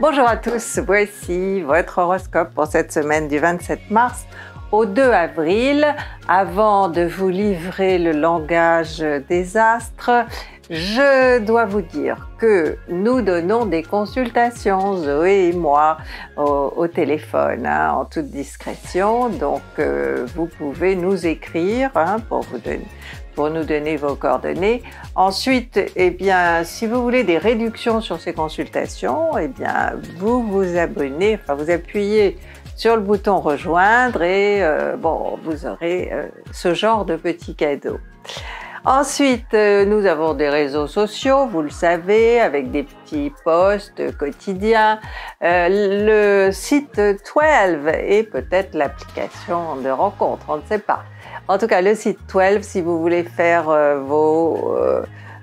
Bonjour à tous, voici votre horoscope pour cette semaine du 27 mars au 2 avril. Avant de vous livrer le langage des astres, je dois vous dire que nous donnons des consultations, Zoé et moi, au, téléphone, hein, en toute discrétion. Donc, euh, vous pouvez nous écrire hein, pour vous donner, pour nous donner vos coordonnées. Ensuite, et eh bien, si vous voulez des réductions sur ces consultations, eh bien, vous vous abonnez, enfin, vous appuyez sur le bouton rejoindre et euh, bon, vous aurez euh, ce genre de petits cadeaux. Ensuite, euh, nous avons des réseaux sociaux, vous le savez, avec des petits posts quotidiens, euh, le site 12 et peut-être l'application de rencontre, on ne sait pas. En tout cas, le site 12, si vous voulez faire euh, vos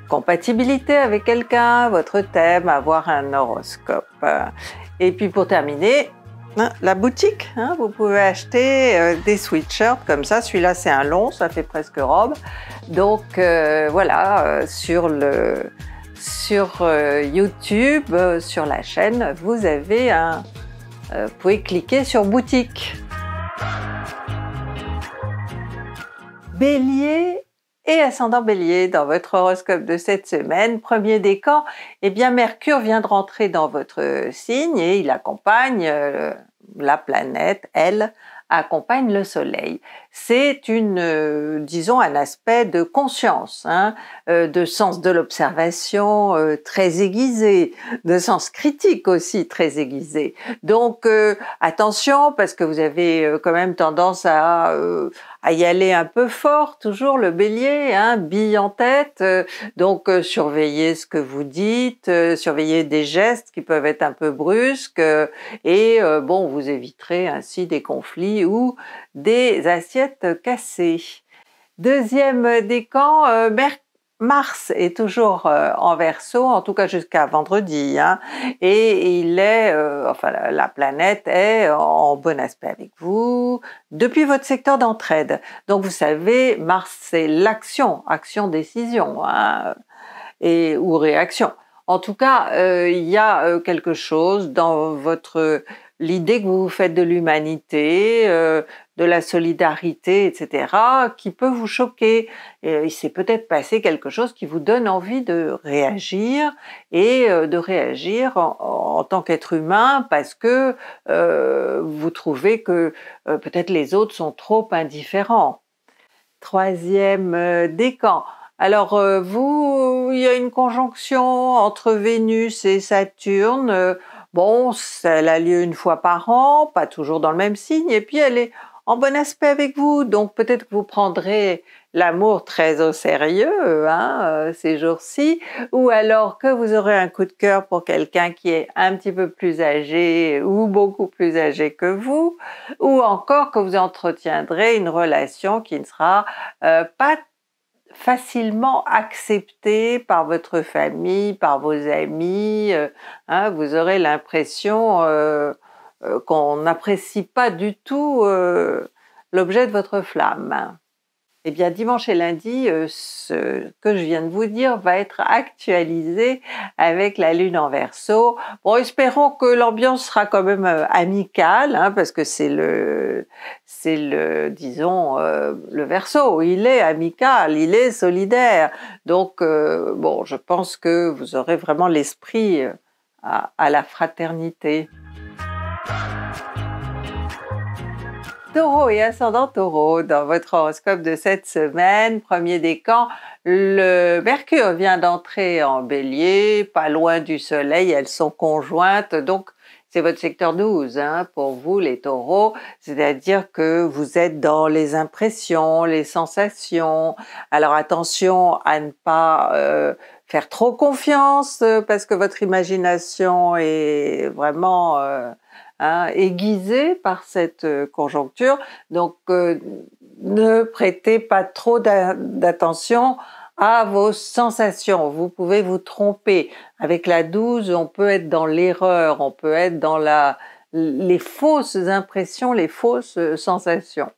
compatibilités avec quelqu'un, votre thème, avoir un horoscope. Et puis pour terminer, Hein, la boutique, hein, vous pouvez acheter euh, des sweatshirts comme ça. Celui-là, c'est un long, ça fait presque robe. Donc euh, voilà, euh, sur, le, sur YouTube, sur la chaîne, vous avez un. vous pouvez cliquer sur boutique. Bélier et ascendant bélier dans votre horoscope de cette semaine, premier décan, eh bien Mercure vient de rentrer dans votre signe et il accompagne euh, la planète, elle, accompagne le soleil. C'est une, euh, disons, un aspect de conscience, hein, euh, de sens de l'observation très aiguisé, de sens critique aussi très aiguisé. Donc attention parce que vous avez quand même tendance à à y aller un peu fort, toujours le bélier, hein, bille en tête. Euh, donc euh, surveillez ce que vous dites, euh, surveillez des gestes qui peuvent être un peu brusques et bon, vous éviterez ainsi des conflits ou des assiettes cassées. Deuxième décan, Mercure Mars est toujours euh, en verso, en tout cas jusqu'à vendredi, hein, et il est, euh, enfin la planète est en bon aspect avec vous depuis votre secteur d'entraide. Donc vous savez, Mars c'est l'action, action-décision, hein, et ou réaction. En tout cas, euh, il y a quelque chose dans votre l'idée que vous faites de l'humanité, de la solidarité, etc., qui peut vous choquer. Euh, il s'est peut-être passé quelque chose qui vous donne envie de réagir et euh, de réagir en, tant qu'être humain parce que euh, vous trouvez que peut-être les autres sont trop indifférents. Troisième décan. Alors vous, il y a une conjonction entre Vénus et Saturne. Bon, elle a lieu une fois par an, pas toujours dans le même signe, et puis elle est en bon aspect avec vous. Donc peut-être que vous prendrez l'amour très au sérieux hein, euh, ces jours-ci, ou alors que vous aurez un coup de cœur pour quelqu'un qui est un petit peu plus âgé ou beaucoup plus âgé que vous, ou encore que vous entretiendrez une relation qui ne sera euh, pas facilement acceptée par votre famille, par vos amis. Euh, hein. vous aurez l'impression... Euh, qu'on n'apprécie pas du tout euh, l'objet de votre flamme. Eh bien, dimanche et lundi, euh, ce que je viens de vous dire va être actualisé avec la Lune en Verseau. Bon, espérons que l'ambiance sera quand même amicale, hein, parce que c'est le, c'est disons, le verso. Il est amical, il est solidaire. Donc, bon, je pense que vous aurez vraiment l'esprit à la fraternité. Taureau et ascendant taureau, dans votre horoscope de cette semaine, premier décan, le Mercure vient d'entrer en bélier, pas loin du soleil, elles sont conjointes, donc c'est votre secteur 12 hein, pour vous les taureaux, c'est-à-dire que vous êtes dans les impressions, les sensations. Alors attention à ne pas euh, faire trop confiance euh, parce que votre imagination est vraiment... Euh, aiguisé par cette euh, conjoncture. Donc, euh, ne prêtez pas trop d'attention à vos sensations. Vous pouvez vous tromper. Avec la 12, on peut être dans l'erreur, on peut être dans la, les fausses impressions, les fausses euh, sensations.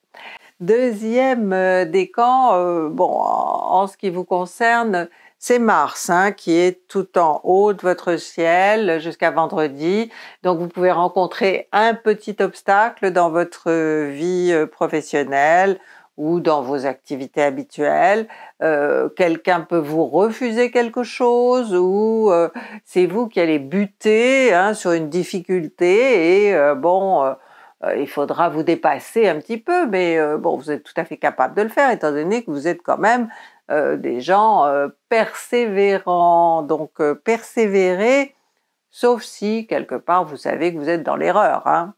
Deuxième décan, bon, en ce qui vous concerne, c'est Mars hein, qui est tout en haut de votre ciel jusqu'à vendredi. Donc vous pouvez rencontrer un petit obstacle dans votre vie euh, professionnelle ou dans vos activités habituelles. Euh, quelqu'un peut vous refuser quelque chose ou euh, c'est vous qui allez buter hein, sur une difficulté et bon il faudra vous dépasser un petit peu, mais bon, vous êtes tout à fait capable de le faire, étant donné que vous êtes quand même euh, des gens euh, persévérants. Donc euh, persévérer, sauf si quelque part vous savez que vous êtes dans l'erreur. Hein.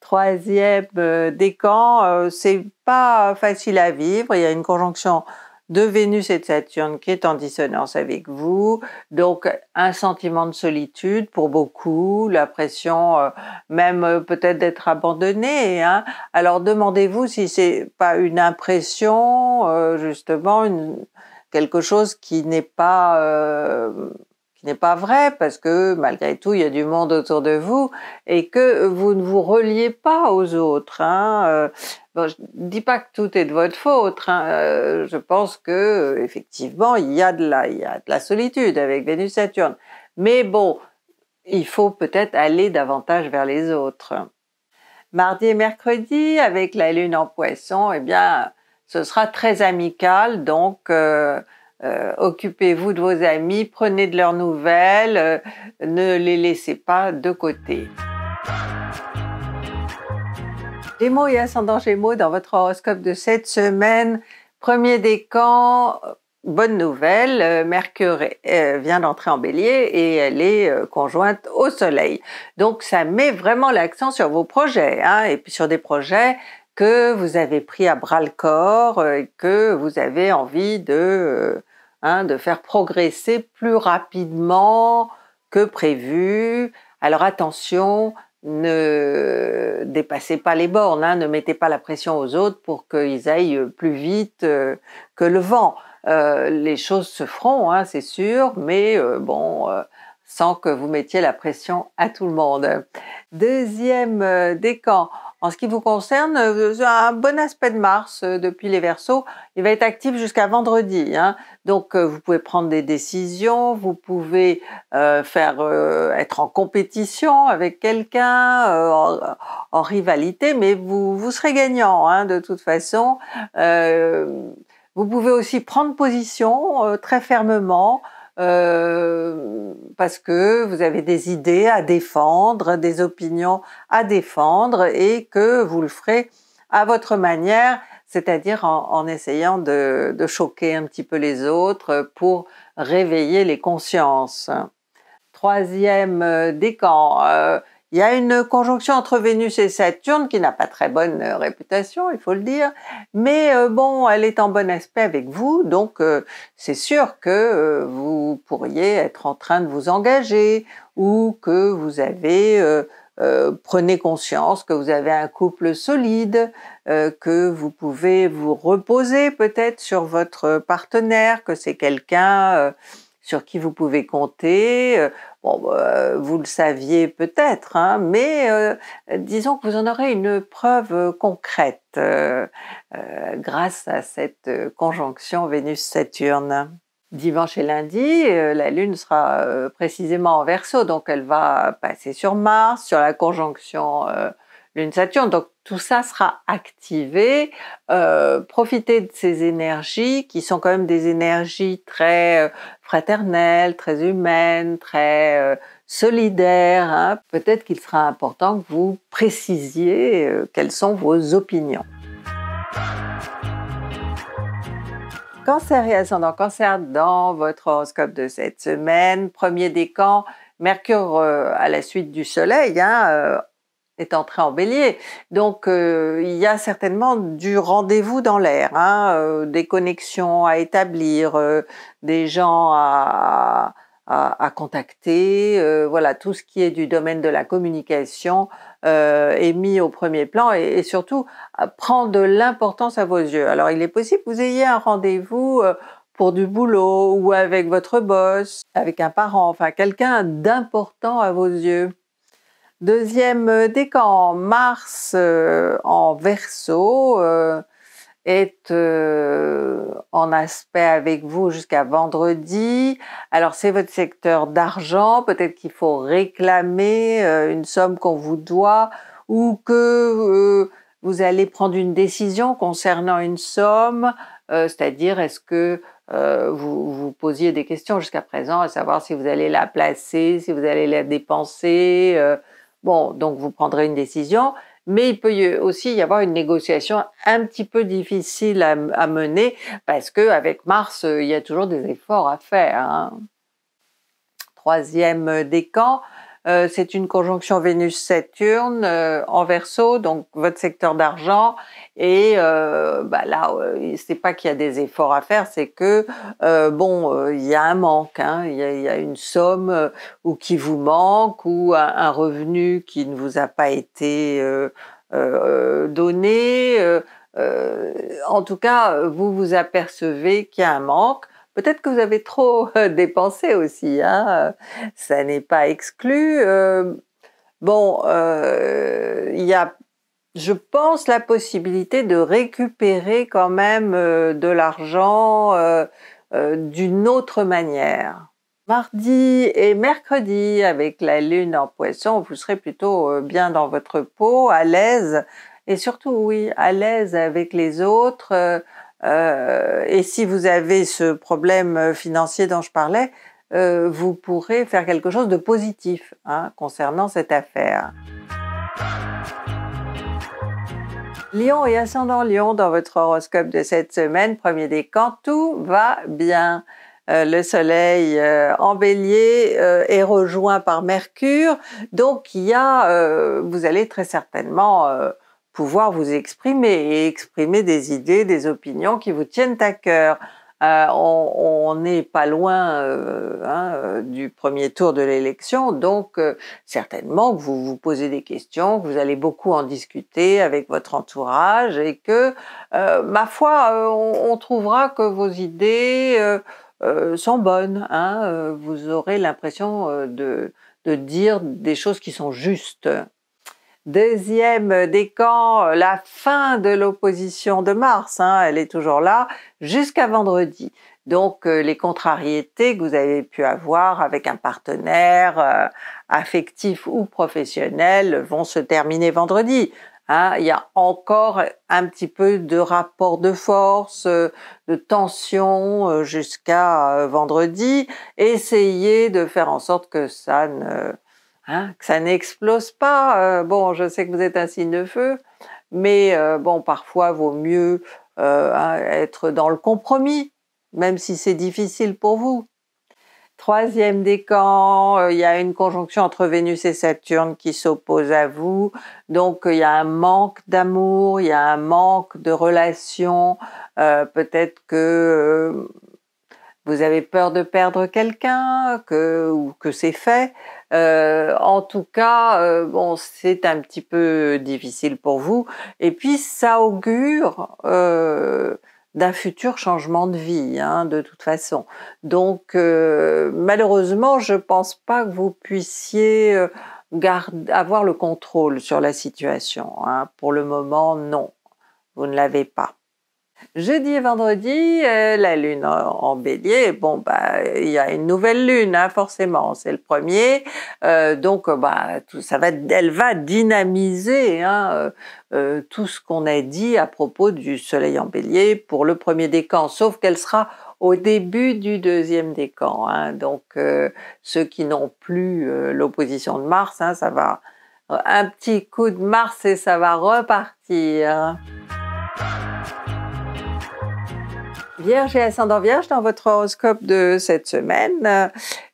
Troisième décan, c'est pas facile à vivre. Il y a une conjonction de Vénus et de Saturne qui est en dissonance avec vous. Donc un sentiment de solitude pour beaucoup, la pression euh, même euh, peut-être d'être abandonné. Hein. Alors demandez-vous si c'est pas une impression, euh, justement, quelque chose qui n'est pas ce n'est pas vrai parce que malgré tout il y a du monde autour de vous et que vous ne vous reliez pas aux autres. Hein. Euh, bon, je dis pas que tout est de votre faute. Hein. Euh, je pense que euh, effectivement il y a de la, il y a de la solitude avec Vénus Saturne, mais bon, il faut peut-être aller davantage vers les autres. Mardi et mercredi avec la Lune en Poisson, eh bien ce sera très amical donc. Euh, occupez-vous de vos amis, prenez de leurs nouvelles, euh, ne les laissez pas de côté. Gémeaux et ascendant Gémeaux dans votre horoscope de cette semaine, premier décan, euh, bonne nouvelle, Mercure vient d'entrer en bélier et elle est conjointe au Soleil. Donc ça met vraiment l'accent sur vos projets hein, et puis sur des projets que vous avez pris à bras le corps, et que vous avez envie de Hein, de faire progresser plus rapidement que prévu. Alors attention, ne dépassez pas les bornes, hein, ne mettez pas la pression aux autres pour qu'ils aillent plus vite euh, que le vent. Euh, les choses se feront, hein, c'est sûr, mais euh, bon, sans que vous mettiez la pression à tout le monde. Deuxième décan, en ce qui vous concerne, euh, un bon aspect de Mars euh, depuis les Verseaux, il va être actif jusqu'à vendredi. Hein. Donc euh, vous pouvez prendre des décisions, vous pouvez faire être en compétition avec quelqu'un, en, rivalité, mais vous, serez gagnant hein, de toute façon. vous pouvez aussi prendre position très fermement. Euh, parce que vous avez des idées à défendre, des opinions à défendre et que vous le ferez à votre manière, c'est-à-dire en, essayant de, choquer un petit peu les autres pour réveiller les consciences troisième euh, décan, il y a une conjonction entre Vénus et Saturne qui n'a pas très bonne euh, réputation, il faut le dire, mais euh, bon, elle est en bon aspect avec vous, donc euh, c'est sûr que vous pourriez être en train de vous engager ou que vous avez prenez conscience que vous avez un couple solide, que vous pouvez vous reposer peut-être sur votre partenaire, que c'est quelqu'un sur qui vous pouvez compter. Euh, bon, bah, vous le saviez peut-être, hein, mais euh, disons que vous en aurez une preuve euh, concrète grâce à cette conjonction Vénus-Saturne. Dimanche et lundi, la Lune sera précisément en verso, donc elle va passer sur Mars, sur la conjonction Lune Saturne. Donc tout ça sera activé. Euh, profitez de ces énergies qui sont quand même des énergies très euh, fraternelles, très humaines, très euh, solidaires. Hein. Peut-être qu'il sera important que vous précisiez quelles sont vos opinions. Cancer et ascendant cancer dans votre horoscope de cette semaine. Premier décan, Mercure à la suite du Soleil, hein, est entré en bélier. Donc euh, il y a certainement du rendez-vous dans l'air, hein, euh, des connexions à établir, euh, des gens à, à, contacter, voilà, tout ce qui est du domaine de la communication est mis au premier plan et, et surtout prend de l'importance à vos yeux. Alors il est possible que vous ayez un rendez-vous pour du boulot ou avec votre boss, avec un parent, enfin quelqu'un d'important à vos yeux. Deuxième euh, décan, Mars euh, en verso euh, est en aspect avec vous jusqu'à vendredi. Alors c'est votre secteur d'argent, peut-être qu'il faut réclamer une somme qu'on vous doit ou que vous allez prendre une décision concernant une somme, c'est-à-dire est-ce que vous, vous posiez des questions jusqu'à présent, à savoir si vous allez la placer, si vous allez la dépenser, Bon, donc vous prendrez une décision, mais il peut aussi y avoir une négociation un petit peu difficile à, mener parce que avec Mars, euh, il y a toujours des efforts à faire. Hein. Troisième euh, décan, euh, c'est une conjonction Vénus-Saturne euh, en verso, donc votre secteur d'argent. Et là, euh, bah là, c'est pas qu'il y a des efforts à faire, c'est que, bon, il y a un manque, hein. il y, a une somme ou qui vous manque ou un, revenu qui ne vous a pas été donné. en tout cas, vous vous apercevez qu'il y a un manque. Peut-être que vous avez trop euh, dépensé aussi, hein ça n'est pas exclu. Euh, bon, euh, il y a, je pense, la possibilité de récupérer quand même de l'argent d'une autre manière. Mardi et mercredi, avec la lune en poisson, vous serez plutôt bien dans votre peau, à l'aise, et surtout, oui, à l'aise avec les autres euh, et si vous avez ce problème euh, financier dont je parlais, euh, vous pourrez faire quelque chose de positif hein, concernant cette affaire. Lion et ascendant Lion dans votre horoscope de cette semaine, premier décan, tout va bien. le soleil en bélier est rejoint par Mercure, donc il y a, vous allez très certainement pouvoir vous exprimer et exprimer des idées, des opinions qui vous tiennent à cœur. Euh, on n'est pas loin euh, hein, euh, du premier tour de l'élection, donc certainement que vous vous posez des questions, que vous allez beaucoup en discuter avec votre entourage et que, ma foi, on, trouvera que vos idées sont bonnes. Hein. vous aurez l'impression de dire des choses qui sont justes. Deuxième décan, la fin de l'opposition de Mars, hein, elle est toujours là, jusqu'à vendredi. Donc euh, les contrariétés que vous avez pu avoir avec un partenaire euh, affectif ou professionnel vont se terminer vendredi. Hein. Il y a encore un petit peu de rapport de force, euh, de tension jusqu'à vendredi. Essayez de faire en sorte que ça ne Hein, que ça n'explose pas. Euh, bon, je sais que vous êtes un signe de feu, mais euh, bon, parfois vaut mieux euh, hein, être dans le compromis, même si c'est difficile pour vous. Troisième décan, il y a une conjonction entre Vénus et Saturne qui s'oppose à vous, donc il y a un manque d'amour, il y a un manque de relation, peut-être que vous avez peur de perdre quelqu'un, ou que c'est fait, euh, en tout cas, euh, bon, c'est un petit peu difficile pour vous. Et puis, ça augure euh, d'un futur changement de vie, hein, de toute façon. Donc, malheureusement, je pense pas que vous puissiez avoir le contrôle sur la situation. Hein. Pour le moment, non, vous ne l'avez pas. Jeudi et vendredi, euh, la lune en, bélier, bon, bah, il y a une nouvelle lune, hein, forcément, c'est le premier. Euh, donc, euh, bah, ça va, elle va dynamiser hein, tout ce qu'on a dit à propos du soleil en bélier pour le premier décan, sauf qu'elle sera au début du deuxième décan. Hein. donc, ceux qui n'ont plus l'opposition de Mars, ça va un petit coup de Mars et ça va repartir. Vierge et ascendant Vierge, dans votre horoscope de cette semaine,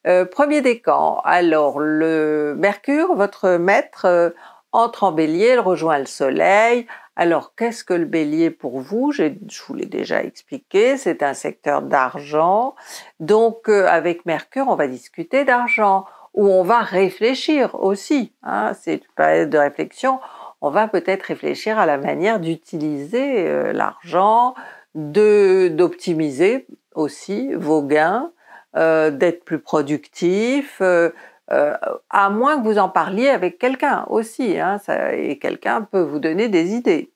euh, premier décan. Alors, le Mercure, votre maître, euh, entre en bélier, il rejoint le soleil. Alors, qu'est-ce que le bélier pour vous Je vous l'ai déjà expliqué, c'est un secteur d'argent. Donc, euh, avec Mercure, on va discuter d'argent, ou on va réfléchir aussi. Hein. c'est une période de réflexion. On va peut-être réfléchir à la manière d'utiliser l'argent, d'optimiser aussi vos gains, euh, d'être plus productif, euh, euh, à moins que vous en parliez avec quelqu'un aussi, hein, et quelqu'un peut vous donner des idées.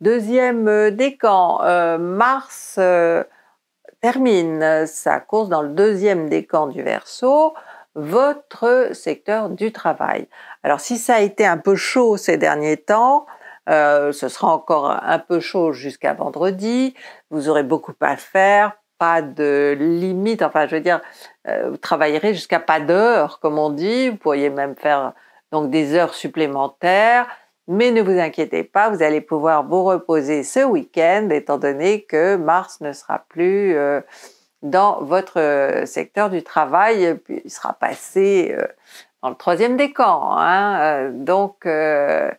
Deuxième décan, Mars termine sa course dans le deuxième décan du Verseau, votre secteur du travail. Alors si ça a été un peu chaud ces derniers temps, euh, ce sera encore un peu chaud jusqu'à vendredi. Vous aurez beaucoup à faire, pas de limite. Enfin, je veux dire, euh, vous travaillerez jusqu'à pas d'heure, comme on dit. Vous pourriez même faire donc des heures supplémentaires. Mais ne vous inquiétez pas, vous allez pouvoir vous reposer ce week-end, étant donné que Mars ne sera plus euh, dans votre secteur du travail. Puis il sera passé dans le troisième décan. Hein, donc, hein,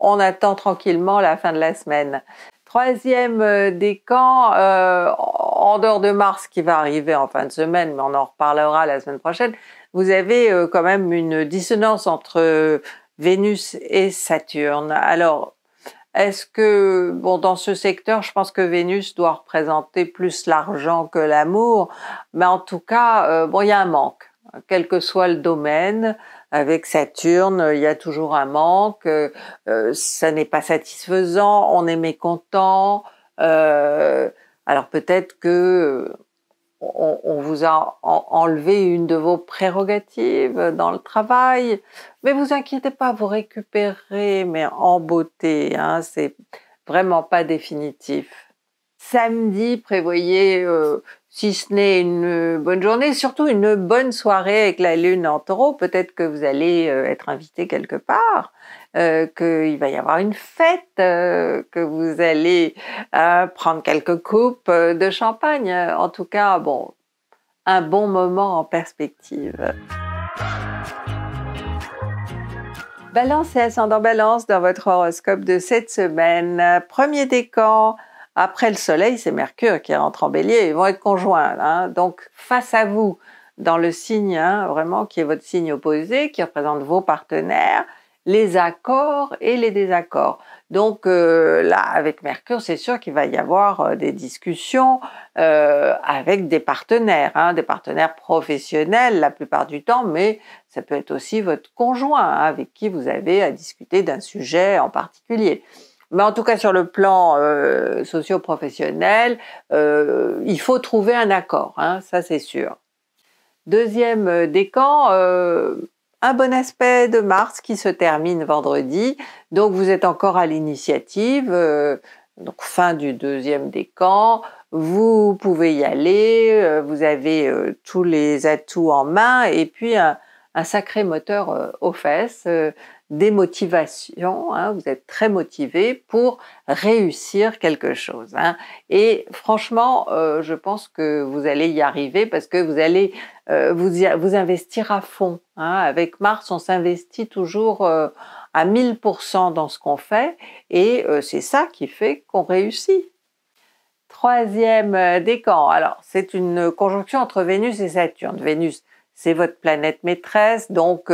on attend tranquillement la fin de la semaine. Troisième euh, décan, euh, en dehors de mars qui va arriver en fin de semaine, mais on en reparlera la semaine prochaine, vous avez euh, quand même une dissonance entre Vénus et Saturne. Alors, est-ce que, bon, dans ce secteur, je pense que Vénus doit représenter plus l'argent que l'amour, mais en tout cas, bon, il y a un manque, quel que soit le domaine avec Saturne, il y a toujours un manque, euh, ça n'est pas satisfaisant, on est mécontent. Euh, alors peut-être que euh, on, vous a enlevé une de vos prérogatives dans le travail, mais vous inquiétez pas, vous récupérez, mais en beauté, hein, c'est vraiment pas définitif. Samedi, prévoyez si ce n'est une euh, bonne journée, surtout une bonne soirée avec la lune en taureau, peut-être que vous allez euh, être invité quelque part, euh, qu'il va y avoir une fête, que vous allez prendre quelques coupes de champagne. En tout cas, bon, un bon moment en perspective. Balance et ascendant balance dans votre horoscope de cette semaine. Premier décan, après le Soleil, c'est Mercure qui rentre en Bélier, ils vont être conjoints. Hein. Donc face à vous, dans le signe hein, vraiment qui est votre signe opposé, qui représente vos partenaires, les accords et les désaccords. Donc euh, là, avec Mercure, c'est sûr qu'il va y avoir euh, des discussions euh, avec des partenaires, hein, des partenaires professionnels la plupart du temps, mais ça peut être aussi votre conjoint avec qui vous avez à discuter d'un sujet en particulier. Mais en tout cas, sur le plan euh, socio-professionnel, euh, il faut trouver un accord, hein, ça c'est sûr. Deuxième euh, décan, un bon aspect de Mars qui se termine vendredi. Donc vous êtes encore à l'initiative, donc fin du deuxième décan. Vous pouvez y aller, vous avez tous les atouts en main et puis un sacré moteur aux fesses des motivations, hein, vous êtes très motivé pour réussir quelque chose. Hein. Et franchement, euh, je pense que vous allez y arriver parce que vous allez euh, vous, investir à fond. Hein. Avec Mars, on s'investit toujours euh, à 1000% dans ce qu'on fait et c'est ça qui fait qu'on réussit. Troisième décan, alors c'est une conjonction entre Vénus et Saturne. Vénus, c'est votre planète maîtresse, donc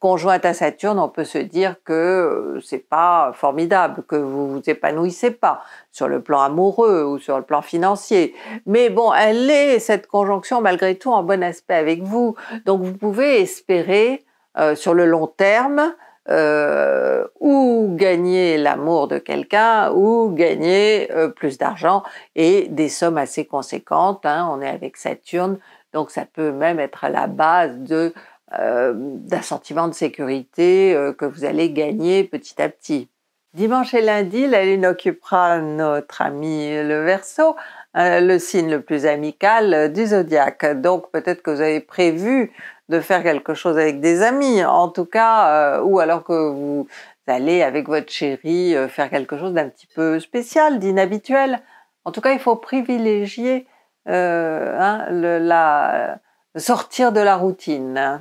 conjointe à Saturne, on peut se dire que euh, c'est pas formidable, que vous vous épanouissez pas sur le plan amoureux ou sur le plan financier. Mais bon, elle est cette conjonction malgré tout en bon aspect avec vous, donc vous pouvez espérer euh, sur le long terme euh, ou gagner l'amour de quelqu'un ou gagner plus d'argent et des sommes assez conséquentes. Hein. on est avec Saturne, donc ça peut même être la base de euh, d'un sentiment de sécurité euh, que vous allez gagner petit à petit. Dimanche et lundi, la Lune occupera notre ami le Verseau, euh, le signe le plus amical du zodiaque. Donc peut-être que vous avez prévu de faire quelque chose avec des amis, en tout cas, ou alors que vous allez avec votre chérie faire quelque chose d'un petit peu spécial, d'inhabituel. En tout cas, il faut privilégier hein, la, sortir de la routine.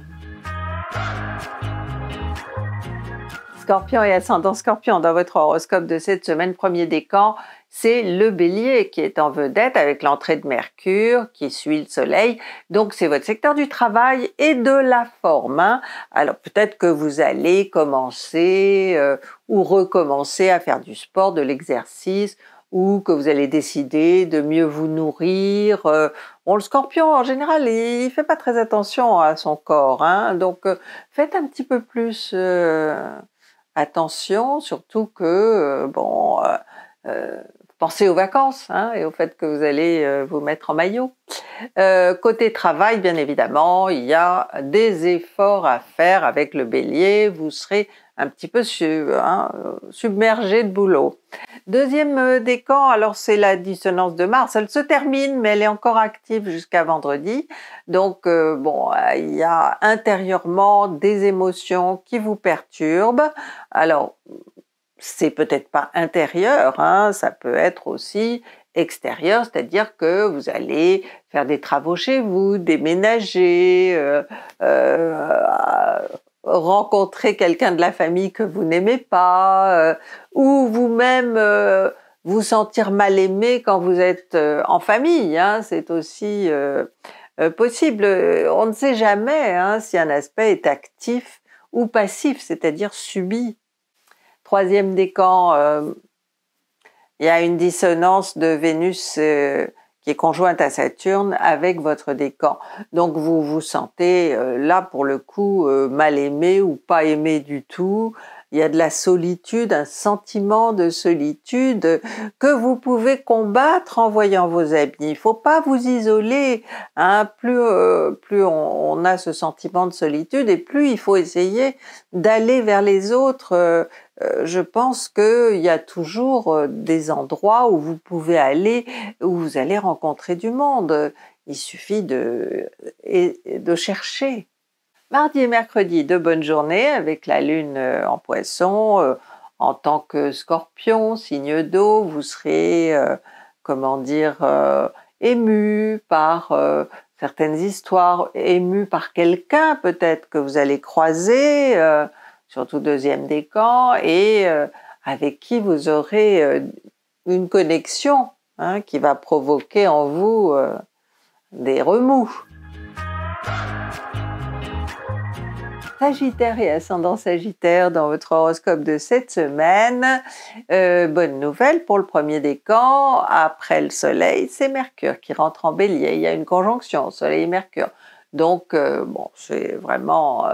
Scorpion et ascendant Scorpion, dans votre horoscope de cette semaine, premier décan, c'est le bélier qui est en vedette avec l'entrée de Mercure qui suit le soleil. Donc c'est votre secteur du travail et de la forme. Hein. Alors peut-être que vous allez commencer euh, ou recommencer à faire du sport, de l'exercice ou que vous allez décider de mieux vous nourrir. Euh, bon, le scorpion, en général, il fait pas très attention à son corps, hein, donc euh, faites un petit peu plus euh, attention, surtout que, bon, pensez aux vacances hein, et au fait que vous allez vous mettre en maillot. côté travail, bien évidemment, il y a des efforts à faire avec le bélier, vous serez un petit peu hein, submergé de boulot. Deuxième euh, décan, alors c'est la dissonance de Mars. Elle se termine, mais elle est encore active jusqu'à vendredi. Donc euh, bon, euh, il y a intérieurement des émotions qui vous perturbent. Alors c'est peut-être pas intérieur, hein, ça peut être aussi extérieur, c'est-à-dire que vous allez faire des travaux chez vous, déménager, rencontrer quelqu'un de la famille que vous n'aimez pas, euh, ou vous-même euh, vous sentir mal aimé quand vous êtes euh, en famille. Hein, c'est aussi possible. On ne sait jamais hein, si un aspect est actif ou passif, c'est-à-dire subi. Troisième décan, il y a une dissonance de Vénus qui est conjointe à Saturne avec votre décan. Donc vous vous sentez euh, là pour le coup euh, mal aimé ou pas aimé du tout, il y a de la solitude, un sentiment de solitude que vous pouvez combattre en voyant vos amis. Il ne faut pas vous isoler. Hein. Plus, euh, plus on, a ce sentiment de solitude et plus il faut essayer d'aller vers les autres. Euh, euh, je pense qu'il y a toujours des endroits où vous pouvez aller, où vous allez rencontrer du monde. Il suffit de chercher. Mardi et mercredi, de bonnes journées avec la lune euh, en poisson. Euh, en tant que scorpion, signe d'eau, vous serez, euh, comment dire, ému par certaines histoires, ému par quelqu'un peut-être que vous allez croiser, surtout deuxième décan, et avec qui vous aurez une connexion hein, qui va provoquer en vous des remous. Sagittaire et ascendant Sagittaire dans votre horoscope de cette semaine. Euh, bonne nouvelle pour le premier décan, après le Soleil, c'est Mercure qui rentre en Bélier. Il y a une conjonction Soleil et Mercure. Donc, euh, bon, c'est vraiment...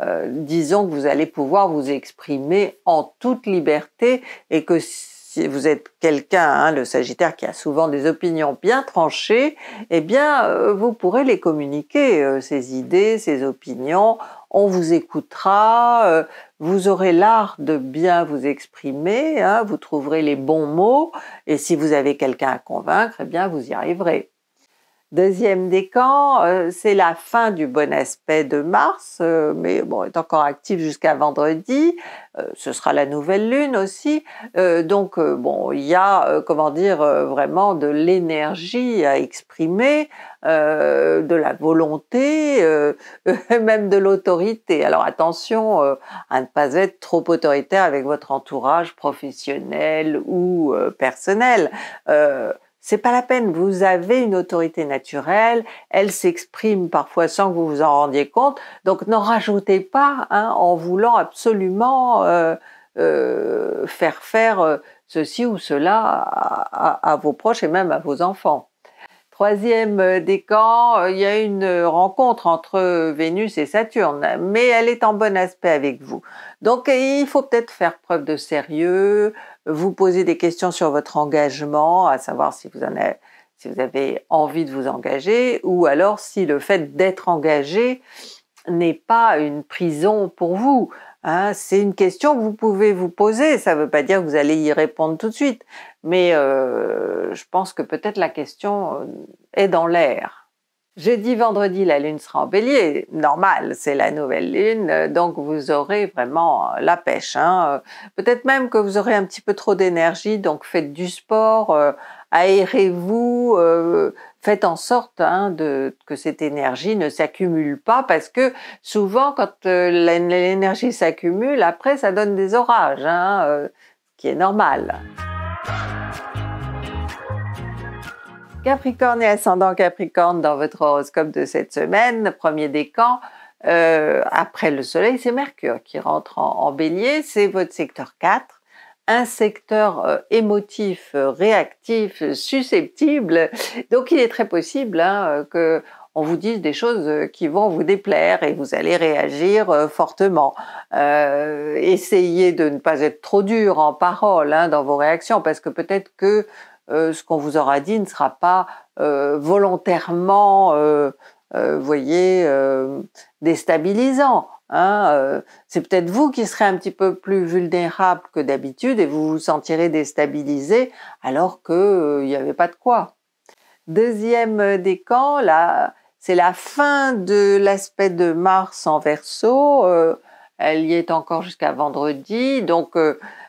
Euh, disons que vous allez pouvoir vous exprimer en toute liberté et que si vous êtes quelqu'un, hein, le Sagittaire, qui a souvent des opinions bien tranchées, eh bien, vous pourrez les communiquer, ces idées, ces opinions, on vous écoutera, euh, vous aurez l'art de bien vous exprimer, hein, vous trouverez les bons mots, et si vous avez quelqu'un à convaincre, eh bien vous y arriverez. Deuxième décan, euh, c'est la fin du bon aspect de Mars, euh, mais bon, est encore actif jusqu'à vendredi. Euh, ce sera la nouvelle lune aussi. donc bon, il y a comment dire vraiment de l'énergie à exprimer, de la volonté, même de l'autorité. Alors attention à ne pas être trop autoritaire avec votre entourage professionnel ou personnel. C'est pas la peine. Vous avez une autorité naturelle. Elle s'exprime parfois sans que vous vous en rendiez compte. Donc n'en rajoutez pas hein, en voulant absolument euh, euh, faire faire euh, ceci ou cela à, vos proches et même à vos enfants. Troisième décan, il y a une rencontre entre Vénus et Saturne, mais elle est en bon aspect avec vous. Donc il faut peut-être faire preuve de sérieux, vous poser des questions sur votre engagement, à savoir si vous avez, envie de vous engager, ou alors si le fait d'être engagé n'est pas une prison pour vous. Hein. c'est une question que vous pouvez vous poser. Ça ne veut pas dire que vous allez y répondre tout de suite, mais euh, je pense que peut-être la question euh, est dans l'air. Jeudi, vendredi, la lune sera en bélier. Normal, c'est la nouvelle lune, euh, donc vous aurez vraiment euh, la pêche. Hein. Euh, peut-être même que vous aurez un petit peu trop d'énergie, donc faites du sport, aérez-vous, faites en sorte hein, de, que cette énergie ne s'accumule pas, parce que souvent, quand l'énergie s'accumule, après, ça donne des orages, hein, ce qui est normal. Capricorne et ascendant Capricorne dans votre horoscope de cette semaine, premier décan, euh, après le Soleil, c'est Mercure qui rentre en, bélier, c'est votre secteur 4, un secteur euh, émotif, euh, réactif, susceptible. Donc il est très possible qu'on hein, euh, que on vous dise des choses qui vont vous déplaire et vous allez réagir fortement. essayez de ne pas être trop dur en parole hein, dans vos réactions parce que peut-être que euh, ce qu'on vous aura dit ne sera pas euh, volontairement, euh, voyez, déstabilisant. Hein, c'est peut-être vous qui serez un petit peu plus vulnérable que d'habitude et vous vous sentirez déstabilisé alors qu'il n'y avait pas de quoi. Deuxième décan, là, c'est la fin de l'aspect de Mars en verso. elle y est encore jusqu'à vendredi, donc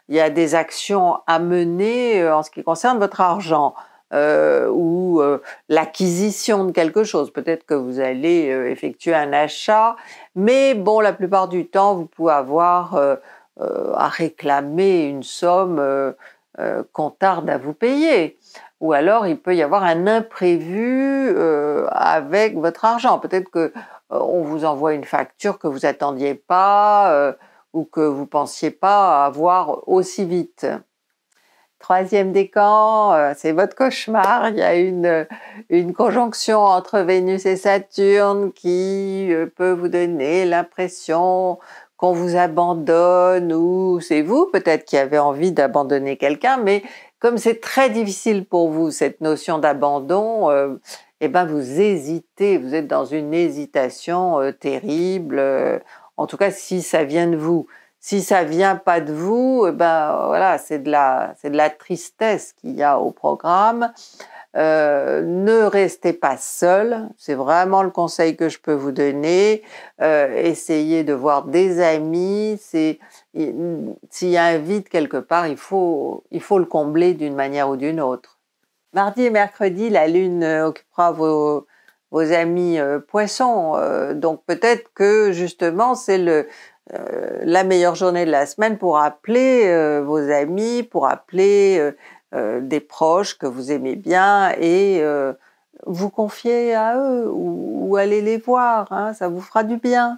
il y a des actions à mener euh, en ce qui concerne votre argent. Euh, ou euh, l'acquisition de quelque chose. Peut-être que vous allez effectuer un achat, mais bon, la plupart du temps, vous pouvez avoir à réclamer une somme qu'on tarde à vous payer. Ou alors, il peut y avoir un imprévu avec votre argent. Peut-être qu'on on vous envoie une facture que vous attendiez pas ou que vous pensiez pas avoir aussi vite. Troisième décan, euh, c'est votre cauchemar. Il y a une, conjonction entre Vénus et Saturne qui euh, peut vous donner l'impression qu'on vous abandonne ou c'est vous peut-être qui avez envie d'abandonner quelqu'un, mais comme c'est très difficile pour vous cette notion d'abandon, euh, eh ben vous hésitez, vous êtes dans une hésitation terrible. En tout cas, si ça vient de vous. Si ça vient pas de vous, eh ben voilà, c'est de la, c'est de la tristesse qu'il y a au programme. Euh, ne restez pas seul, c'est vraiment le conseil que je peux vous donner. Euh, essayez de voir des amis. C'est s'il y a un vide quelque part, il faut, il faut le combler d'une manière ou d'une autre. Mardi et mercredi, la Lune occupera vos vos amis euh, poissons. Euh, donc peut-être que justement c'est le euh, la meilleure journée de la semaine pour appeler vos amis, pour appeler des proches que vous aimez bien et vous confier à eux ou, aller les voir, hein, ça vous fera du bien.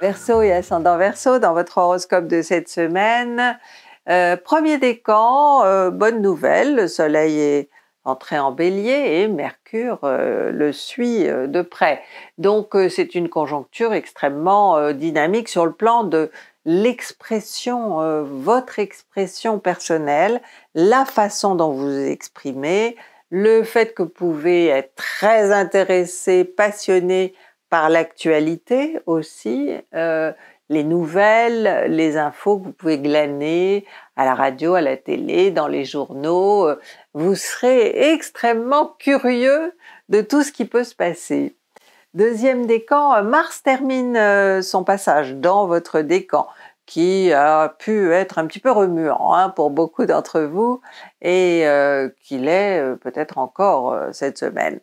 Verseau et ascendant Verseau dans votre horoscope de cette semaine. premier décan, bonne nouvelle, le soleil est entrer en bélier et Mercure euh, le suit euh, de près. Donc euh, c'est une conjoncture extrêmement dynamique sur le plan de l'expression, votre expression personnelle, la façon dont vous vous exprimez, le fait que vous pouvez être très intéressé, passionné par l'actualité aussi, les nouvelles, les infos que vous pouvez glaner à la radio, à la télé, dans les journaux. Vous serez extrêmement curieux de tout ce qui peut se passer. Deuxième décan, Mars termine euh, son passage dans votre décan qui a pu être un petit peu remuant hein, pour beaucoup d'entre vous et qui euh, qu'il est euh, peut-être encore cette semaine.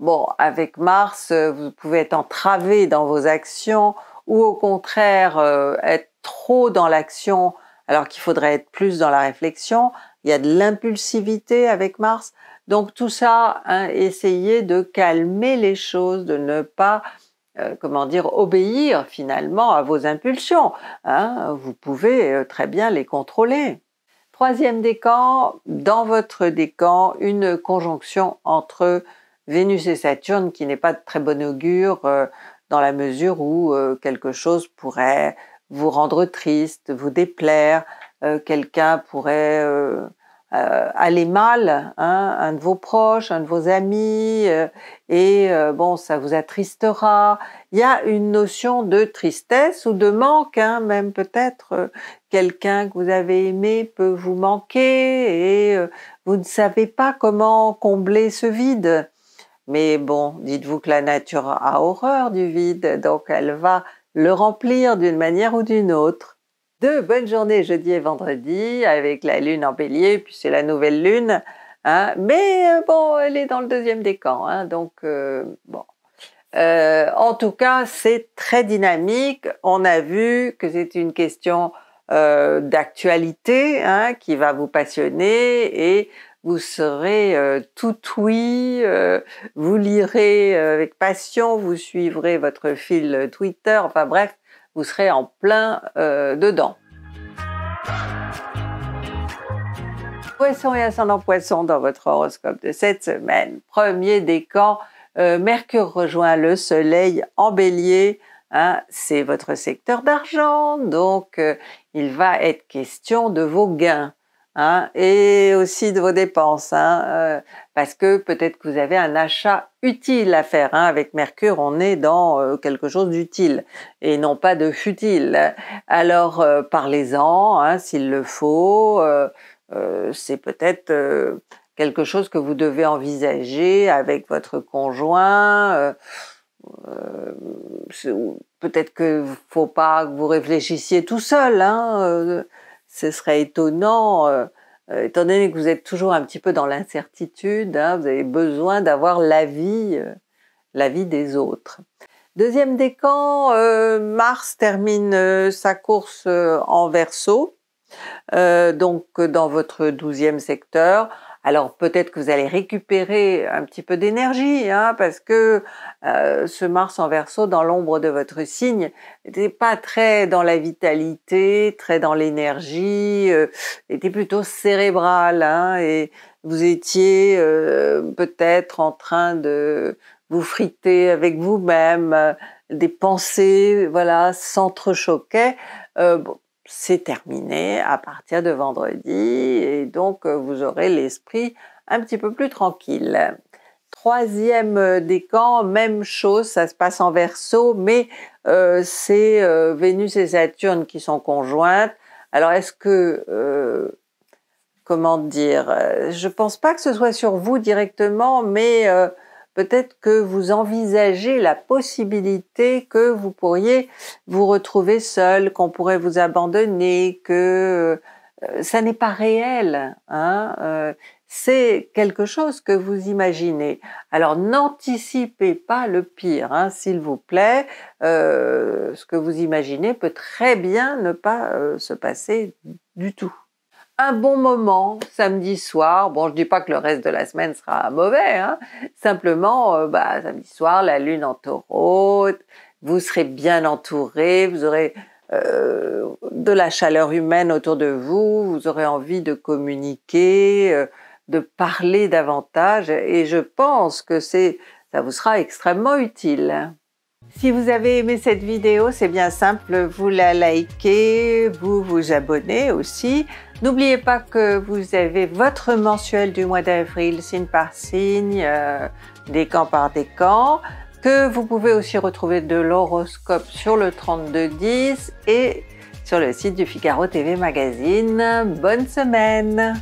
bon, avec Mars, vous pouvez être entravé dans vos actions, ou au contraire euh, être trop dans l'action alors qu'il faudrait être plus dans la réflexion. Il y a de l'impulsivité avec Mars. Donc tout ça, hein, essayez de calmer les choses, de ne pas euh, comment dire, obéir finalement à vos impulsions. Hein. vous pouvez euh, très bien les contrôler. Troisième décan, dans votre décan, une conjonction entre Vénus et Saturne qui n'est pas de très bon augure dans la mesure où euh, quelque chose pourrait vous rendre triste, vous déplaire, euh, quelqu'un pourrait euh, aller mal, hein, un de vos proches, un de vos amis, et bon, ça vous attristera. Il y a une notion de tristesse ou de manque, hein, même peut-être quelqu'un que vous avez aimé peut vous manquer et vous ne savez pas comment combler ce vide. Mais bon, dites-vous que la nature a horreur du vide, donc elle va le remplir d'une manière ou d'une autre. Deux bonnes journées jeudi et vendredi avec la lune en bélier, puis c'est la nouvelle lune. Hein, mais euh, bon, elle est dans le deuxième décan, hein, donc euh, bon. Euh, en tout cas, c'est très dynamique. On a vu que c'est une question d'actualité hein, qui va vous passionner et vous serez euh, tout oui, euh, vous lirez euh, avec passion, vous suivrez votre fil Twitter, enfin bref, vous serez en plein dedans. Poisson et ascendant poisson dans votre horoscope de cette semaine. Premier décan, Mercure rejoint le Soleil en bélier. Hein, c'est votre secteur d'argent, donc il va être question de vos gains. Hein, et aussi de vos dépenses, hein, euh, parce que peut-être que vous avez un achat utile à faire. Hein, avec Mercure, on est dans euh, quelque chose d'utile et non pas de futile. Alors euh, parlez-en hein, s'il le faut. C'est peut-être quelque chose que vous devez envisager avec votre conjoint. peut-être qu'il ne faut pas que vous réfléchissiez tout seul. Hein, ce serait étonnant, euh, euh, étant donné que vous êtes toujours un petit peu dans l'incertitude, hein, vous avez besoin d'avoir l'avis, euh, l'avis des autres. Deuxième décan, Mars termine sa course en verso, donc dans votre douzième secteur. Alors peut-être que vous allez récupérer un petit peu d'énergie, hein, parce que euh, ce Mars en verso dans l'ombre de votre signe n'était pas très dans la vitalité, très dans l'énergie, euh, était plutôt cérébral, hein, et vous étiez euh, peut-être en train de vous friter avec vous-même, des pensées, voilà, s'entrechoquaient c'est terminé à partir de vendredi et donc euh, vous aurez l'esprit un petit peu plus tranquille. Troisième euh, décan, même chose, ça se passe en verso, mais euh, c'est Vénus et Saturne qui sont conjointes. Alors est-ce que, comment dire, je pense pas que ce soit sur vous directement, mais peut-être que vous envisagez la possibilité que vous pourriez vous retrouver seul, qu'on pourrait vous abandonner, que euh, ça n'est pas réel. Hein, euh, c'est quelque chose que vous imaginez. Alors n'anticipez pas le pire, hein, s'il vous plaît. Euh, ce que vous imaginez peut très bien ne pas se passer du tout un bon moment samedi soir. Bon, je dis pas que le reste de la semaine sera mauvais, hein. simplement, euh, bah, samedi soir, la lune en taureau, vous serez bien entouré, vous aurez euh, de la chaleur humaine autour de vous, vous aurez envie de communiquer, euh, de parler davantage, et je pense que c'est, ça vous sera extrêmement utile. Si vous avez aimé cette vidéo, c'est bien simple, vous la likez, vous vous abonnez aussi. N'oubliez pas que vous avez votre mensuel du mois d'avril, signe par signe, euh, des décan par décan, que vous pouvez aussi retrouver de l'horoscope sur le 3210 et sur le site du Figaro TV Magazine. Bonne semaine